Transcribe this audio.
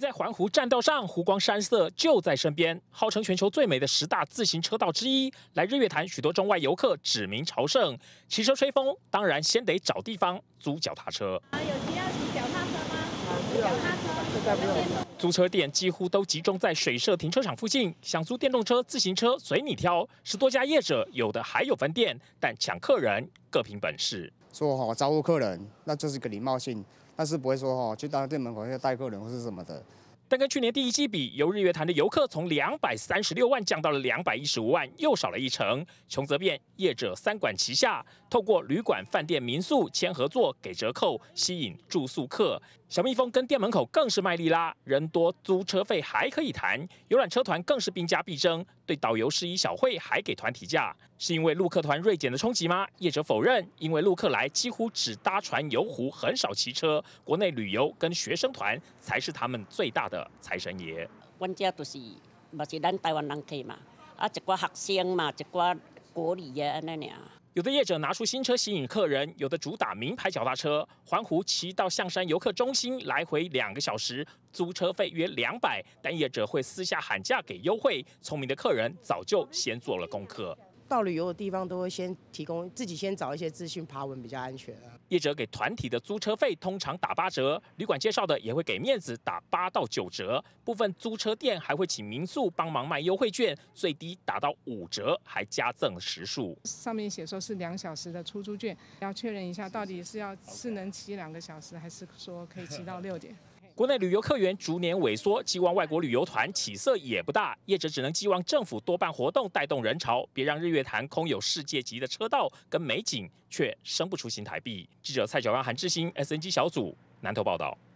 在环湖栈道上，湖光山色就在身边。号称全球最美的十大自行车道之一，来日月潭，许多中外游客指名朝圣，骑车吹风，当然先得找地方租脚踏车。啊，有需要骑脚踏车吗？脚踏车。租车店几乎都集中在水社停车场附近，想租电动车、自行车随你挑，十多家业者，有的还有分店，但抢客人各凭本事。说哈招呼客人，那就是一个礼貌性，但是不会说哈去到店门口要带客人或是什么的。但跟去年第一季比，由日月潭的游客从两百三十六万降到了两百一十五万，又少了一成。穷则变业者三管齐下，透过旅馆、饭店、民宿签合作给折扣，吸引住宿客。小蜜蜂跟店门口更是卖力拉，人多租车费还可以谈。游览车团更是兵家必争，对导游施以小会还给团体价。是因为陆客团锐减的冲击吗？业者否认，因为陆客来几乎只搭船游湖，很少骑车。国内旅游跟学生团才是他们最大的财神爷。关键都是嘛是咱台湾人客嘛，啊一挂学生嘛，一挂国旅耶那念。有的业者拿出新车吸引客人，有的主打名牌脚踏车环湖骑到象山游客中心，来回两个小时，租车费约两百。但业者会私下喊价给优惠，聪明的客人早就先做了功课。到旅游的地方都会先提供自己先找一些资讯爬文比较安全。业者给团体的租车费通常打八折，旅馆介绍的也会给面子打八到九折，部分租车店还会请民宿帮忙卖优惠券，最低打到五折，还加赠时数。上面写说是两小时的出租券，要确认一下到底是要是能骑两个小时，还是说可以骑到六点。国内旅游客源逐年萎缩，寄望外国旅游团起色也不大，业者只能寄望政府多办活动带动人潮，别让日月潭空有世界级的车道跟美景，却生不出新台币。记者蔡小安、韩志兴，SNG 小组，南投报道。